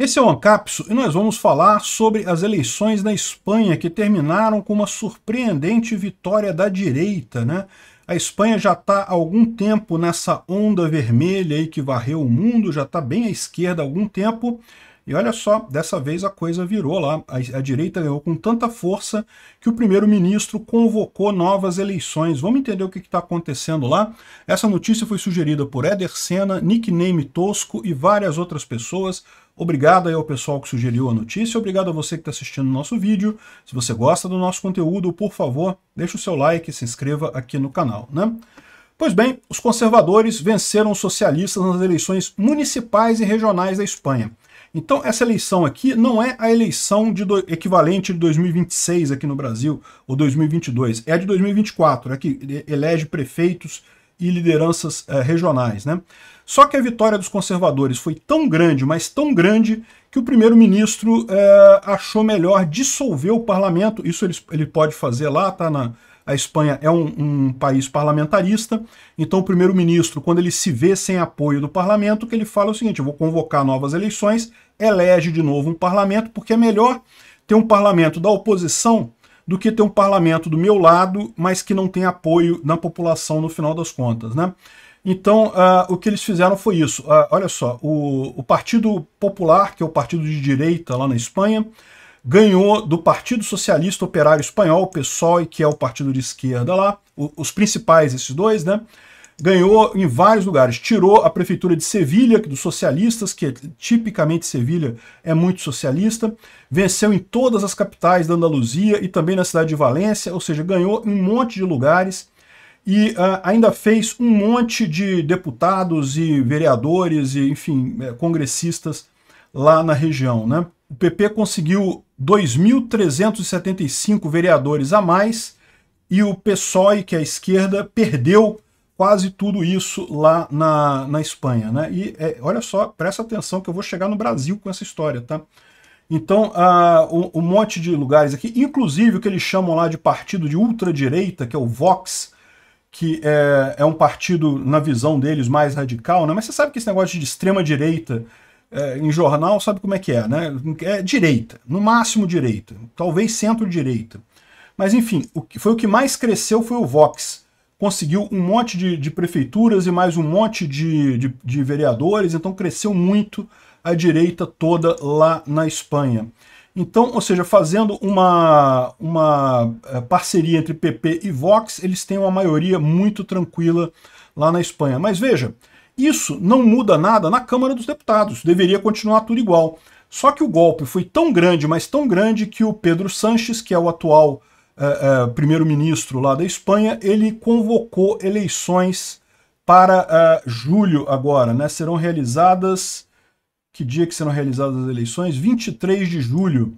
Esse é o Ancapso e nós vamos falar sobre as eleições na Espanha que terminaram com uma surpreendente vitória da direita, né? A Espanha já está há algum tempo nessa onda vermelha aí que varreu o mundo, já está bem à esquerda há algum tempo. E olha só, dessa vez a coisa virou lá. A, a direita ganhou com tanta força que o primeiro-ministro convocou novas eleições. Vamos entender o que está acontecendo lá? Essa notícia foi sugerida por Eder Senna, Nickname Tosco e várias outras pessoas Obrigado aí ao pessoal que sugeriu a notícia, obrigado a você que está assistindo o nosso vídeo. Se você gosta do nosso conteúdo, por favor, deixe o seu like e se inscreva aqui no canal, né? Pois bem, os conservadores venceram os socialistas nas eleições municipais e regionais da Espanha. Então, essa eleição aqui não é a eleição de do... equivalente de 2026 aqui no Brasil, ou 2022, é a de 2024, é que elege prefeitos e lideranças eh, regionais. Né? Só que a vitória dos conservadores foi tão grande, mas tão grande, que o primeiro-ministro eh, achou melhor dissolver o parlamento. Isso ele, ele pode fazer lá, tá? Na, a Espanha é um, um país parlamentarista, então o primeiro-ministro, quando ele se vê sem apoio do parlamento, que ele fala é o seguinte: eu vou convocar novas eleições, elege de novo um parlamento, porque é melhor ter um parlamento da oposição do que ter um parlamento do meu lado, mas que não tem apoio na população no final das contas. Né? Então, uh, o que eles fizeram foi isso. Uh, olha só, o, o, Partido Popular, que é o partido de direita lá na Espanha, ganhou do Partido Socialista Operário Espanhol, PSOE, que é o partido de esquerda lá, o, os principais, esses dois, né? ganhou em vários lugares. Tirou a prefeitura de Sevilha, dos socialistas, que é tipicamente Sevilha é muito socialista. Venceu em todas as capitais da Andaluzia e também na cidade de Valência, ou seja, ganhou em um monte de lugares e uh, ainda fez um monte de deputados e vereadores e, enfim, é, congressistas lá na região. Né? O PP conseguiu 2.375 vereadores a mais e o PSOE, que é a esquerda, perdeu quase tudo isso lá na, na Espanha. Né? E é, olha só, presta atenção que eu vou chegar no Brasil com essa história, tá? Então, ah, um, um, monte de lugares aqui, inclusive o que eles chamam lá de partido de ultradireita, que é o Vox, que é, é um partido, na visão deles, mais radical, né? Mas você sabe que esse negócio de extrema-direita é, em jornal, sabe como é que é, né? É direita, no máximo direita, talvez centro-direita. Mas enfim, o que foi o que mais cresceu foi o Vox conseguiu um monte de, de prefeituras e mais um monte de, de, de vereadores, então cresceu muito a direita toda lá na Espanha. Então, ou seja, fazendo uma, uma eh, parceria entre PP e Vox, eles têm uma maioria muito tranquila lá na Espanha. Mas veja, isso não muda nada na Câmara dos Deputados, deveria continuar tudo igual. Só que o golpe foi tão grande, mas tão grande, que o Pedro Sanches, que é o atual é, é, primeiro-ministro lá da Espanha, ele convocou eleições para é, julho agora, né? Serão realizadas, que dia que serão realizadas as eleições? 23 de julho.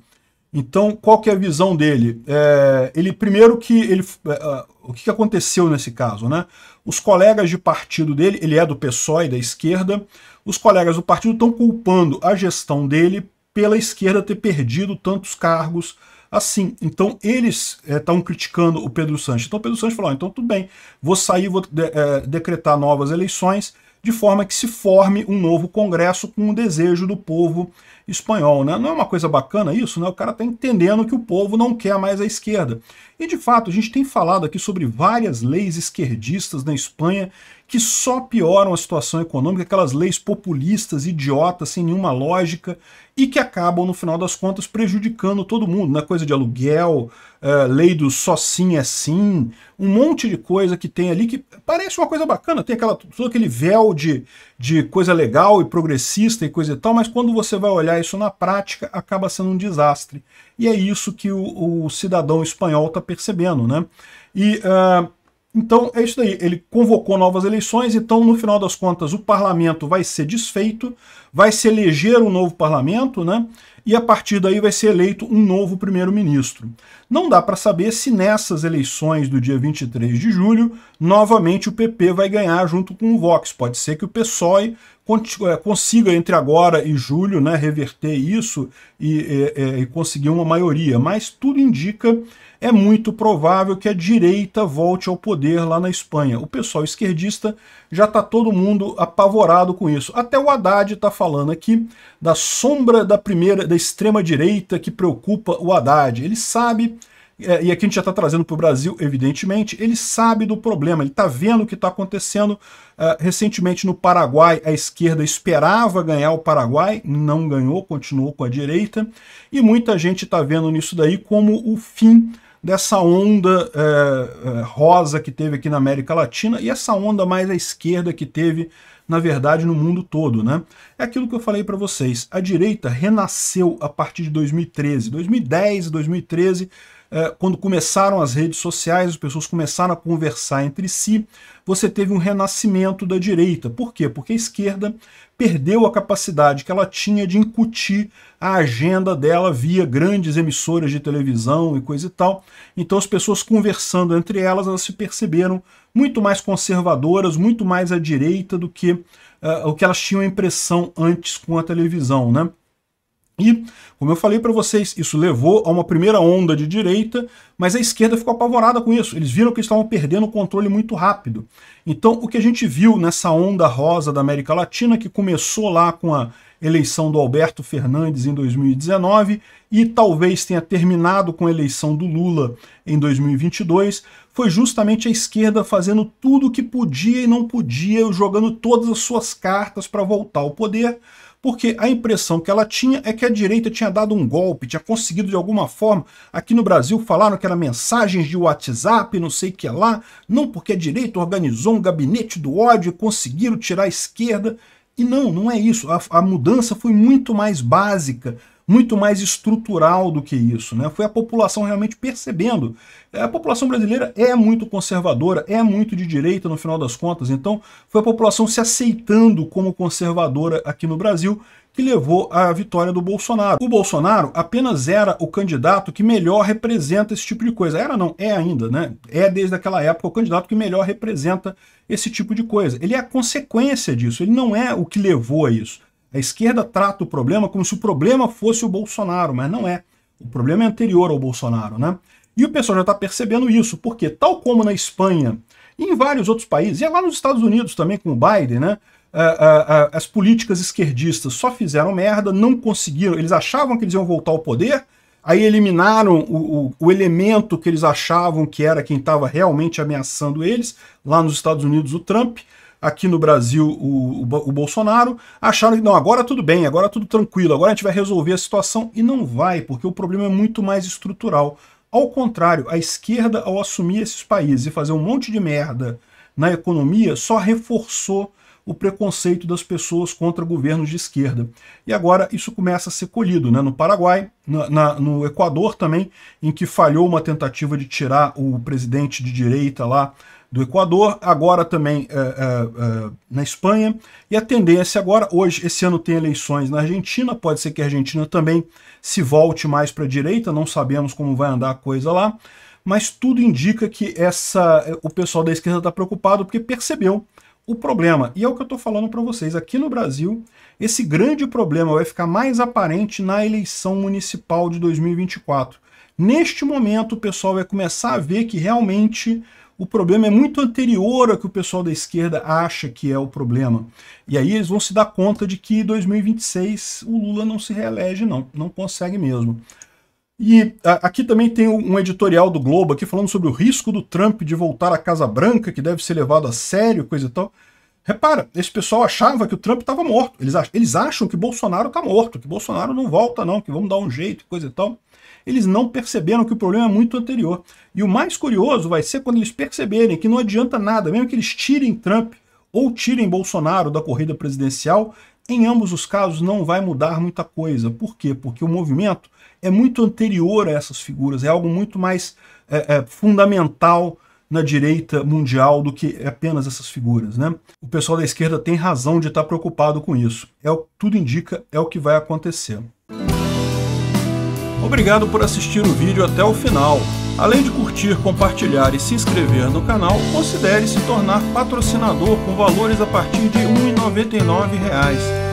Então, qual que é a visão dele? É, ele primeiro que ele, uh, o que aconteceu nesse caso, né? Os colegas de partido dele, ele é do PSOE da esquerda, os colegas do partido estão culpando a gestão dele pela esquerda ter perdido tantos cargos assim. Então eles estão eh, é, criticando o Pedro Sanches. Então o Pedro Sanches falou, então tudo bem, vou sair, vou de, é, decretar novas eleições, de forma que se forme um novo Congresso com o desejo do povo espanhol. Né? Não é uma coisa bacana isso? Né? O cara está entendendo que o povo não quer mais a esquerda. E de fato, a gente tem falado aqui sobre várias leis esquerdistas na Espanha que só pioram a situação econômica, aquelas leis populistas, idiotas, sem nenhuma lógica, e que acabam, no final das contas, prejudicando todo mundo, na né? coisa de aluguel, uh, lei do só sim é sim, um monte de coisa que tem ali que parece uma coisa bacana, tem aquela, todo aquele véu de, de coisa legal e progressista e coisa e tal, mas quando você vai olhar isso na prática, acaba sendo um desastre. E é isso que o, o cidadão espanhol está percebendo, né? E... Uh, então é isso daí, ele convocou novas eleições, então no final das contas o parlamento vai ser desfeito, vai se eleger um novo parlamento, né? E a partir daí vai ser eleito um novo primeiro-ministro. Não dá para saber se nessas eleições do dia 23 de julho, novamente o PP vai ganhar junto com o Vox. Pode ser que o PSOE é, consiga entre agora e julho né, reverter isso e, é, é, e conseguir uma maioria. Mas tudo indica, é muito provável que a direita volte ao poder lá na Espanha. O pessoal esquerdista já está todo mundo apavorado com isso. Até o Haddad está falando aqui da sombra da primeira, da extrema direita que preocupa o Haddad. Ele sabe é, e aqui a gente já está trazendo para o Brasil, evidentemente, ele sabe do problema, ele está vendo o que está acontecendo. É, recentemente no Paraguai, a esquerda esperava ganhar o Paraguai, não ganhou, continuou com a direita, e muita gente está vendo nisso daí como o fim dessa onda é, é, rosa que teve aqui na América Latina e essa onda mais à esquerda que teve, na verdade, no mundo todo. Né? É aquilo que eu falei para vocês, a direita renasceu a partir de 2013, 2010 e 2013, é, quando começaram as redes sociais, as pessoas começaram a conversar entre si, você teve um renascimento da direita. Por quê? Porque a esquerda perdeu a capacidade que ela tinha de incutir a agenda dela via grandes emissoras de televisão e coisa e tal. Então as pessoas conversando entre elas, elas se perceberam muito mais conservadoras, muito mais à direita do que uh, o que elas tinham a impressão antes com a televisão, né? E, como eu falei para vocês, isso levou a uma primeira onda de direita, mas a esquerda ficou apavorada com isso. Eles viram que estavam perdendo o controle muito rápido. Então, o que a gente viu nessa onda rosa da América Latina, que começou lá com a eleição do Alberto Fernandes em 2019 e talvez tenha terminado com a eleição do Lula em 2022, foi justamente a esquerda fazendo tudo o que podia e não podia, jogando todas as suas cartas para voltar ao poder porque a impressão que ela tinha é que a direita tinha dado um golpe, tinha conseguido de alguma forma. Aqui no Brasil falaram que era mensagens de WhatsApp, não sei o que lá. Não, porque a direita organizou um gabinete do ódio e conseguiram tirar a esquerda. E não, não é isso. A, a mudança foi muito mais básica muito mais estrutural do que isso. Né? Foi a população realmente percebendo. É, a população brasileira é muito conservadora, é muito de direita no final das contas, então foi a população se aceitando como conservadora aqui no Brasil que levou à vitória do Bolsonaro. O Bolsonaro apenas era o candidato que melhor representa esse tipo de coisa. Era não, é ainda, né? É desde aquela época o candidato que melhor representa esse tipo de coisa. Ele é a consequência disso, ele não é o que levou a isso. A esquerda trata o problema como se o problema fosse o Bolsonaro, mas não é. O problema é anterior ao Bolsonaro, né? E o pessoal já está percebendo isso, porque tal como na Espanha e em vários outros países, e é lá nos Estados Unidos também com o Biden, né? É, é, as políticas esquerdistas só fizeram merda, não conseguiram, eles achavam que eles iam voltar ao poder, aí eliminaram o, o, o elemento que eles achavam que era quem estava realmente ameaçando eles, lá nos Estados Unidos o Trump, aqui no Brasil o, o, o, Bolsonaro, acharam que não, agora tudo bem, agora tudo tranquilo, agora a gente vai resolver a situação e não vai, porque o problema é muito mais estrutural. Ao contrário, a esquerda, ao assumir esses países e fazer um monte de merda na economia, só reforçou o preconceito das pessoas contra governos de esquerda. E agora isso começa a ser colhido né? no Paraguai, na, na, no Equador também, em que falhou uma tentativa de tirar o presidente de direita lá do Equador, agora também é, é, é, na Espanha. E a tendência agora, hoje, esse ano tem eleições na Argentina, pode ser que a Argentina também se volte mais para a direita, não sabemos como vai andar a coisa lá mas tudo indica que essa, eh, o pessoal da esquerda está preocupado porque percebeu o problema. E é o que eu estou falando para vocês. Aqui no Brasil, esse grande problema vai ficar mais aparente na eleição municipal de 2024. Neste momento, o pessoal vai começar a ver que realmente o problema é muito anterior ao que o pessoal da esquerda acha que é o problema. E aí eles vão se dar conta de que 2026 o Lula não se reelege, não. Não consegue mesmo. E aqui também tem um editorial do Globo aqui falando sobre o risco do Trump de voltar à Casa Branca, que deve ser levado a sério, coisa e tal. Repara, esse pessoal achava que o Trump estava morto. Eles acham, eles acham que Bolsonaro está morto, que Bolsonaro não volta não, que vamos dar um jeito, coisa e tal. Eles não perceberam que o problema é muito anterior. E o mais curioso vai ser quando eles perceberem que não adianta nada, mesmo que eles tirem Trump ou tirem Bolsonaro da corrida presidencial, em ambos os casos não vai mudar muita coisa. Por quê? Porque o movimento é muito anterior a essas figuras, é algo muito mais é, é, fundamental na direita mundial do que apenas essas figuras. Né? O pessoal da esquerda tem razão de estar preocupado com isso. É o, tudo indica, é o que vai acontecer. Obrigado por assistir o vídeo até o final. Além de curtir, compartilhar e se inscrever no canal, considere se tornar patrocinador com valores a partir de R$ 1,99